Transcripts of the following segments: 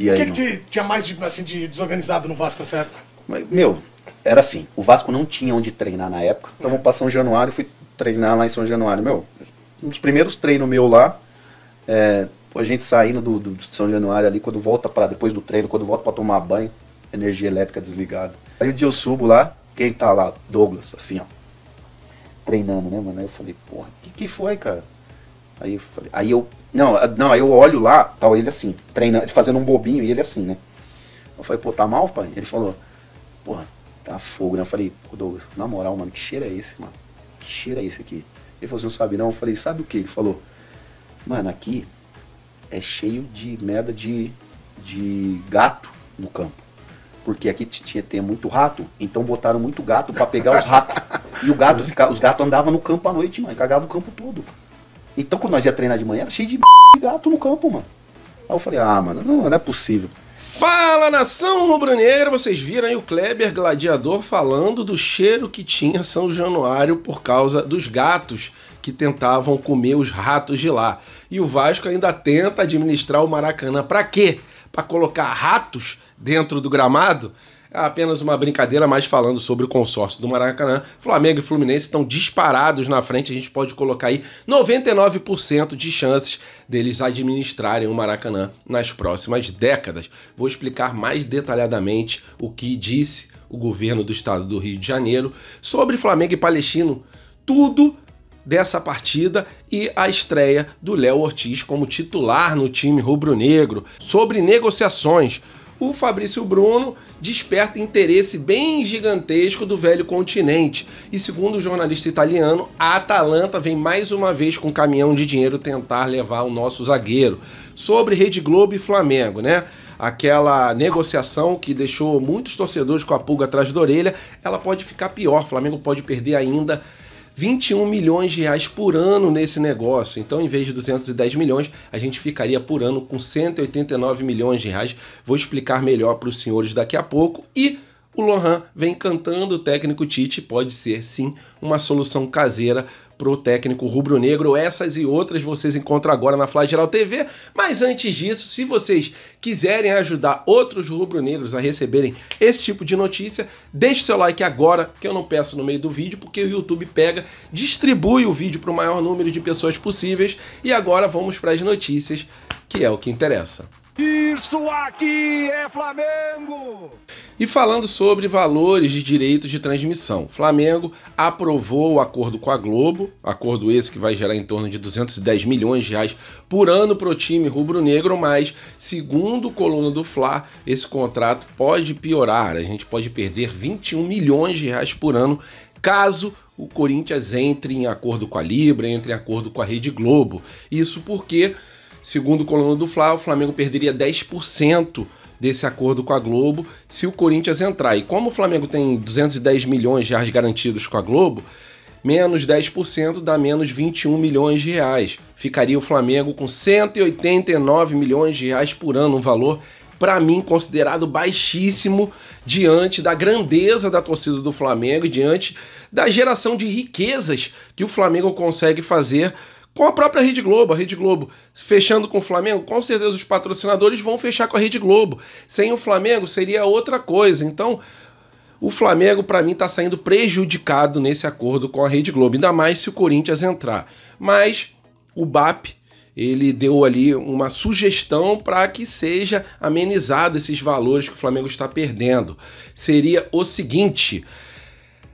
E o que, aí, que te, tinha mais de, assim, de desorganizado no Vasco nessa época? Meu, era assim, o Vasco não tinha onde treinar na época. Então vamos para São Januário, fui treinar lá em São Januário. Meu, um dos primeiros treinos meu lá, é, a gente saindo do, do São Januário ali, quando volta para depois do treino, quando volta para tomar banho, energia elétrica desligada. Aí o um dia eu subo lá, quem tá lá? Douglas, assim, ó. Treinando, né, mano? Aí eu falei, porra, o que, que foi, cara? Aí eu falei, aí eu. Não, não, aí eu olho lá, tal, ele assim, treinando, ele fazendo um bobinho e ele assim, né? Eu falei, pô, tá mal, pai? Ele falou, porra, tá fogo, né? Eu falei, pô, Douglas, na moral, mano, que cheiro é esse, mano? Que cheiro é esse aqui? Ele falou, você não sabe não? Eu falei, sabe o que? Ele falou, mano, aqui é cheio de merda de, de gato no campo. Porque aqui tinha tem muito rato, então botaram muito gato para pegar os ratos. e o gato fica, os gatos andavam no campo à noite, mano, cagava o campo todo. Então, quando nós ia treinar de manhã, era cheio de, de gato no campo, mano. Aí eu falei, ah, mano, não, não é possível. Fala nação rubro-negra, vocês viram aí o Kleber Gladiador falando do cheiro que tinha São Januário por causa dos gatos que tentavam comer os ratos de lá. E o Vasco ainda tenta administrar o Maracanã para quê? Para colocar ratos dentro do gramado? É apenas uma brincadeira, mas falando sobre o consórcio do Maracanã, Flamengo e Fluminense estão disparados na frente, a gente pode colocar aí 99% de chances deles administrarem o Maracanã nas próximas décadas. Vou explicar mais detalhadamente o que disse o governo do estado do Rio de Janeiro sobre Flamengo e Palestino, tudo dessa partida e a estreia do Léo Ortiz como titular no time rubro-negro, sobre negociações o Fabrício Bruno desperta interesse bem gigantesco do velho continente. E segundo o jornalista italiano, a Atalanta vem mais uma vez com um caminhão de dinheiro tentar levar o nosso zagueiro. Sobre Rede Globo e Flamengo, né? Aquela negociação que deixou muitos torcedores com a pulga atrás da orelha, ela pode ficar pior. Flamengo pode perder ainda 21 milhões de reais por ano nesse negócio. Então, em vez de 210 milhões, a gente ficaria por ano com 189 milhões de reais. Vou explicar melhor para os senhores daqui a pouco. E o Lohan vem cantando, o técnico Tite pode ser sim uma solução caseira pro técnico rubro-negro. Essas e outras vocês encontram agora na Flageral TV. Mas antes disso, se vocês quiserem ajudar outros rubro-negros a receberem esse tipo de notícia, deixe seu like agora, que eu não peço no meio do vídeo, porque o YouTube pega, distribui o vídeo para o maior número de pessoas possíveis. E agora vamos para as notícias, que é o que interessa. Isso aqui é Flamengo! E falando sobre valores de direitos de transmissão, Flamengo aprovou o acordo com a Globo, acordo esse que vai gerar em torno de 210 milhões de reais por ano para o time rubro-negro, mas segundo coluna do Fla, esse contrato pode piorar, a gente pode perder 21 milhões de reais por ano caso o Corinthians entre em acordo com a Libra, entre em acordo com a Rede Globo. Isso porque Segundo o coluna do Fla, o Flamengo perderia 10% desse acordo com a Globo se o Corinthians entrar. E como o Flamengo tem 210 milhões de reais garantidos com a Globo, menos 10% dá menos 21 milhões de reais. Ficaria o Flamengo com 189 milhões de reais por ano, um valor para mim considerado baixíssimo diante da grandeza da torcida do Flamengo e diante da geração de riquezas que o Flamengo consegue fazer com a própria Rede Globo, a Rede Globo fechando com o Flamengo, com certeza os patrocinadores vão fechar com a Rede Globo. Sem o Flamengo seria outra coisa. Então, o Flamengo para mim está saindo prejudicado nesse acordo com a Rede Globo, ainda mais se o Corinthians entrar. Mas o BAP ele deu ali uma sugestão para que seja amenizado esses valores que o Flamengo está perdendo. Seria o seguinte,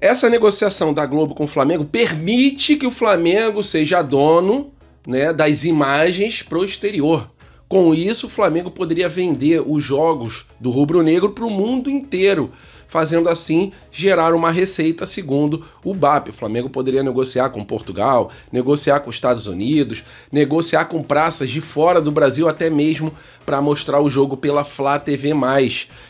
essa negociação da Globo com o Flamengo permite que o Flamengo seja dono né, das imagens para o exterior. Com isso, o Flamengo poderia vender os jogos do rubro-negro para o mundo inteiro fazendo assim gerar uma receita segundo o BAP. O Flamengo poderia negociar com Portugal, negociar com os Estados Unidos, negociar com praças de fora do Brasil até mesmo para mostrar o jogo pela Flá TV+,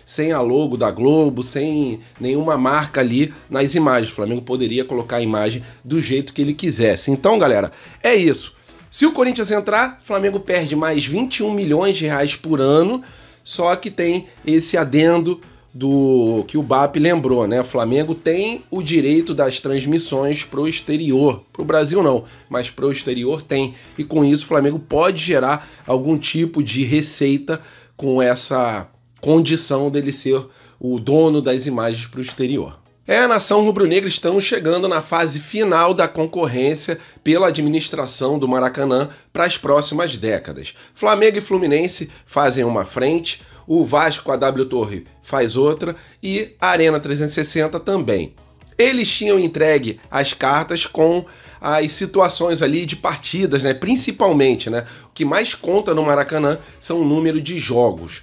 sem a logo da Globo, sem nenhuma marca ali nas imagens. O Flamengo poderia colocar a imagem do jeito que ele quisesse. Então, galera, é isso. Se o Corinthians entrar, o Flamengo perde mais 21 milhões de reais por ano, só que tem esse adendo do que o BAP lembrou, né? O Flamengo tem o direito das transmissões para o exterior. Para o Brasil não, mas para o exterior tem. E com isso o Flamengo pode gerar algum tipo de receita com essa condição dele ser o dono das imagens para o exterior. É, a nação rubro-negra, estamos chegando na fase final da concorrência pela administração do Maracanã para as próximas décadas. Flamengo e Fluminense fazem uma frente, o Vasco, a W Torre faz outra e a Arena 360 também. Eles tinham entregue as cartas com as situações ali de partidas, né? Principalmente, né? O que mais conta no Maracanã são o número de jogos.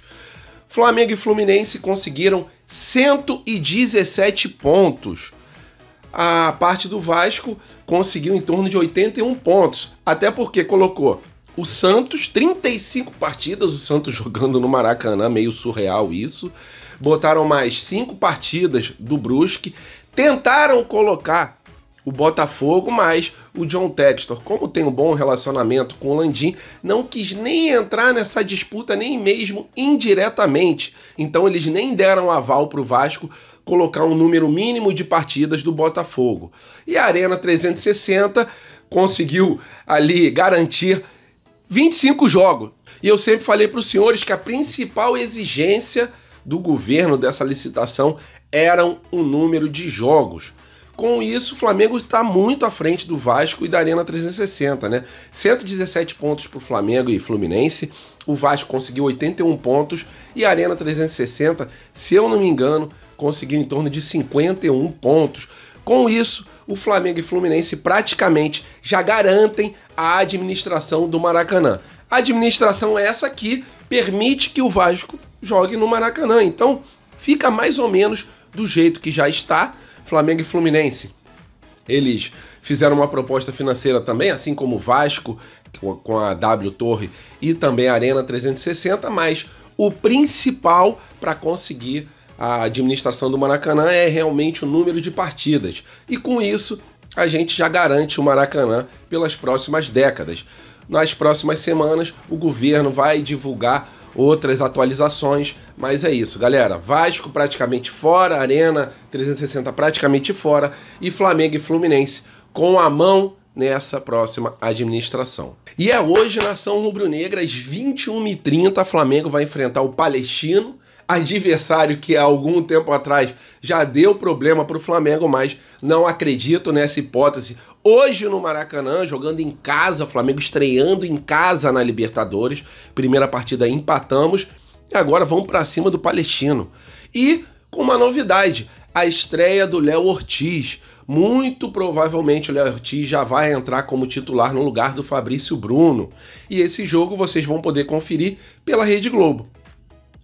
Flamengo e Fluminense conseguiram 117 pontos. A parte do Vasco conseguiu em torno de 81 pontos, até porque colocou o Santos, 35 partidas, o Santos jogando no Maracanã, meio surreal isso. Botaram mais cinco partidas do Brusque. Tentaram colocar o Botafogo, mas o John Textor, como tem um bom relacionamento com o Landim, não quis nem entrar nessa disputa, nem mesmo indiretamente. Então eles nem deram aval para o Vasco colocar um número mínimo de partidas do Botafogo. E a Arena 360 conseguiu ali garantir 25 jogos. E eu sempre falei para os senhores que a principal exigência do governo dessa licitação eram o número de jogos. Com isso, o Flamengo está muito à frente do Vasco e da Arena 360, né? 117 pontos para o Flamengo e Fluminense, o Vasco conseguiu 81 pontos e a Arena 360, se eu não me engano, conseguiu em torno de 51 pontos. Com isso, o Flamengo e Fluminense praticamente já garantem a administração do Maracanã. A administração é essa que permite que o Vasco jogue no Maracanã. Então, fica mais ou menos do jeito que já está. Flamengo e Fluminense, eles fizeram uma proposta financeira também, assim como o Vasco, com a W Torre e também a Arena 360, mas o principal para conseguir a administração do Maracanã é realmente o número de partidas. E com isso, a gente já garante o Maracanã pelas próximas décadas. Nas próximas semanas, o governo vai divulgar outras atualizações, mas é isso, galera. Vasco praticamente fora, Arena 360 praticamente fora e Flamengo e Fluminense com a mão nessa próxima administração. E é hoje, nação rubro-negra, às 21h30, Flamengo vai enfrentar o Palestino adversário que há algum tempo atrás já deu problema para o Flamengo, mas não acredito nessa hipótese. Hoje no Maracanã, jogando em casa, Flamengo estreando em casa na Libertadores. Primeira partida empatamos e agora vamos para cima do Palestino. E com uma novidade, a estreia do Léo Ortiz. Muito provavelmente o Léo Ortiz já vai entrar como titular no lugar do Fabrício Bruno. E esse jogo vocês vão poder conferir pela Rede Globo.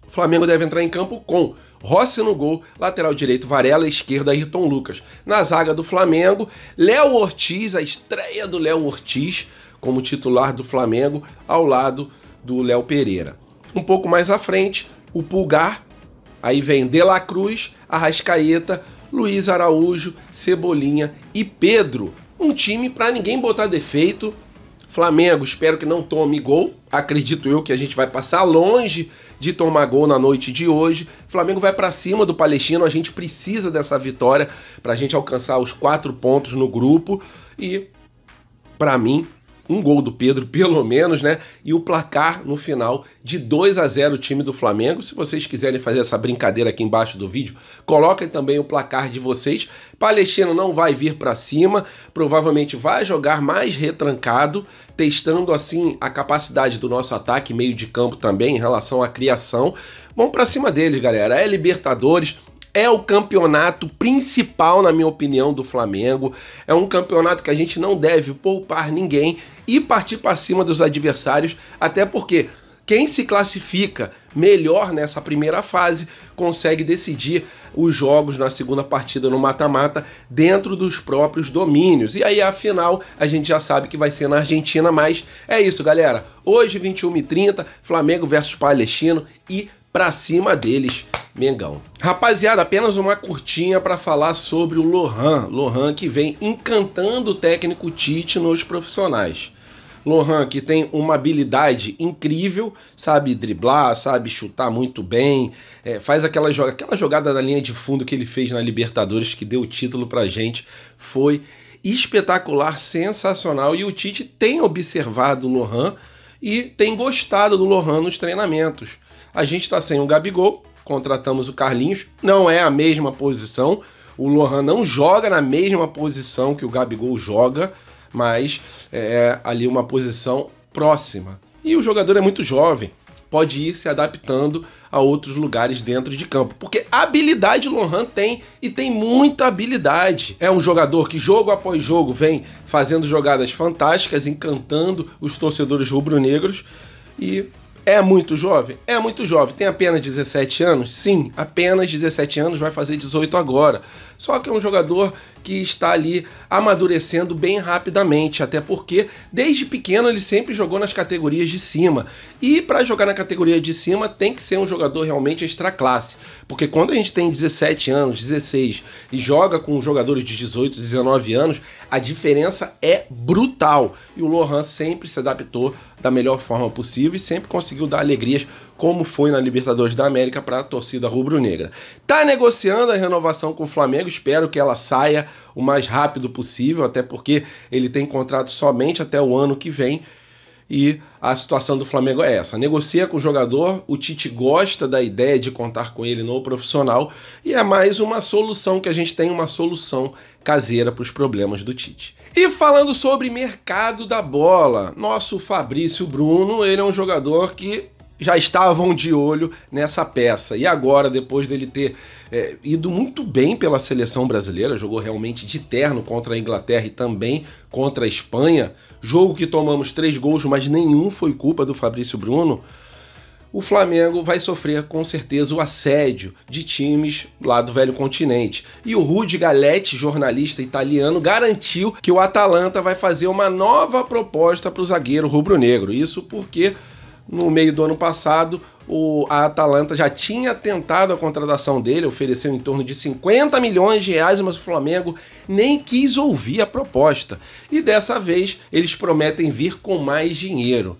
O Flamengo deve entrar em campo com Rossi no gol, lateral direito Varela, esquerda Ayrton Lucas. Na zaga do Flamengo, Léo Ortiz, a estreia do Léo Ortiz como titular do Flamengo, ao lado do Léo Pereira. Um pouco mais à frente, o Pulgar, aí vem De La Cruz, Arrascaeta, Luiz Araújo, Cebolinha e Pedro. Um time para ninguém botar defeito, Flamengo, espero que não tome gol. Acredito eu que a gente vai passar longe de tomar gol na noite de hoje. Flamengo vai para cima do Palestino, a gente precisa dessa vitória para a gente alcançar os quatro pontos no grupo e, para mim, um gol do Pedro, pelo menos, né? E o placar no final de 2 a 0 o time do Flamengo. Se vocês quiserem fazer essa brincadeira aqui embaixo do vídeo, coloquem também o placar de vocês. Palestino não vai vir para cima, provavelmente vai jogar mais retrancado, testando assim a capacidade do nosso ataque meio de campo também em relação à criação. Vamos para cima deles, galera. É Libertadores, é o campeonato principal, na minha opinião, do Flamengo. É um campeonato que a gente não deve poupar ninguém e partir para cima dos adversários, até porque quem se classifica melhor nessa primeira fase consegue decidir os jogos na segunda partida no mata-mata dentro dos próprios domínios. E aí a final a gente já sabe que vai ser na Argentina, mas é isso, galera. Hoje 21h30, Flamengo versus Palestino e para cima deles, Mengão. Rapaziada, apenas uma curtinha para falar sobre o Lohan. Lohan que vem encantando o técnico Tite nos profissionais. Lohan que tem uma habilidade incrível, sabe driblar, sabe chutar muito bem, é, faz aquela, aquela jogada da linha de fundo que ele fez na Libertadores que deu o título para gente, foi espetacular, sensacional e o Tite tem observado o Lohan e tem gostado do Lohan nos treinamentos. A gente está sem o Gabigol, contratamos o Carlinhos, não é a mesma posição. O Lohan não joga na mesma posição que o Gabigol joga, mas é, é ali uma posição próxima. E o jogador é muito jovem, pode ir se adaptando a outros lugares dentro de campo. Porque habilidade Lohan tem e tem muita habilidade. É um jogador que jogo após jogo vem fazendo jogadas fantásticas, encantando os torcedores rubro-negros e é muito jovem? É muito jovem. Tem apenas 17 anos? Sim, apenas 17 anos, vai fazer 18 agora. Só que é um jogador que está ali amadurecendo bem rapidamente, até porque desde pequeno ele sempre jogou nas categorias de cima. E para jogar na categoria de cima tem que ser um jogador realmente extra classe, porque quando a gente tem 17 anos, 16 e joga com jogadores de 18, 19 anos, a diferença é brutal. E o Lohan sempre se adaptou da melhor forma possível e sempre conseguiu dar alegrias como foi na Libertadores da América para a torcida rubro-negra. Tá negociando a renovação com o Flamengo, espero que ela saia o mais rápido possível, até porque ele tem contrato somente até o ano que vem. E a situação do Flamengo é essa: negocia com o jogador, o Tite gosta da ideia de contar com ele no profissional e é mais uma solução que a gente tem, uma solução caseira para os problemas do Tite. E falando sobre mercado da bola, nosso Fabrício Bruno, ele é um jogador que já estavam de olho nessa peça. E agora, depois dele ter é, ido muito bem pela seleção brasileira, jogou realmente de terno contra a Inglaterra e também contra a Espanha, jogo que tomamos três gols, mas nenhum foi culpa do Fabrício Bruno o Flamengo vai sofrer com certeza o assédio de times lá do velho continente. E o Rudi Galetti, jornalista italiano, garantiu que o Atalanta vai fazer uma nova proposta para o zagueiro rubro-negro. Isso porque no meio do ano passado, o, a Atalanta já tinha tentado a contratação dele, ofereceu em torno de 50 milhões de reais, mas o Flamengo nem quis ouvir a proposta. E dessa vez eles prometem vir com mais dinheiro.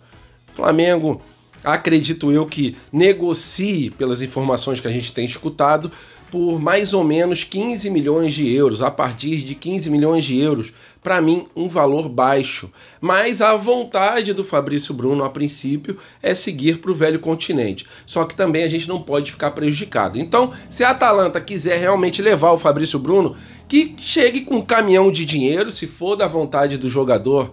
Flamengo, acredito eu que negocie, pelas informações que a gente tem escutado, por mais ou menos 15 milhões de euros, a partir de 15 milhões de euros, para mim um valor baixo. Mas a vontade do Fabrício Bruno, a princípio, é seguir para o velho continente. Só que também a gente não pode ficar prejudicado. Então, se a Atalanta quiser realmente levar o Fabrício Bruno, que chegue com um caminhão de dinheiro, se for da vontade do jogador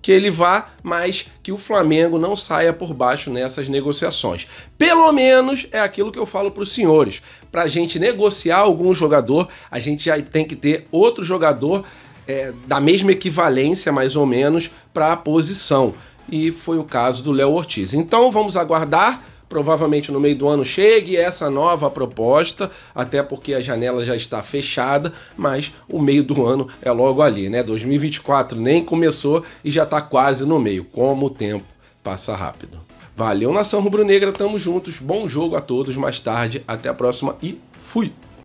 que ele vá, mas que o Flamengo não saia por baixo nessas negociações. Pelo menos é aquilo que eu falo para os senhores. Para a gente negociar algum jogador, a gente já tem que ter outro jogador é, da mesma equivalência, mais ou menos, para a posição. E foi o caso do Léo Ortiz. Então vamos aguardar provavelmente no meio do ano chegue essa nova proposta, até porque a janela já está fechada, mas o meio do ano é logo ali, né? 2024 nem começou e já está quase no meio. Como o tempo passa rápido. Valeu, nação rubro-negra, tamo juntos. Bom jogo a todos. Mais tarde, até a próxima e fui.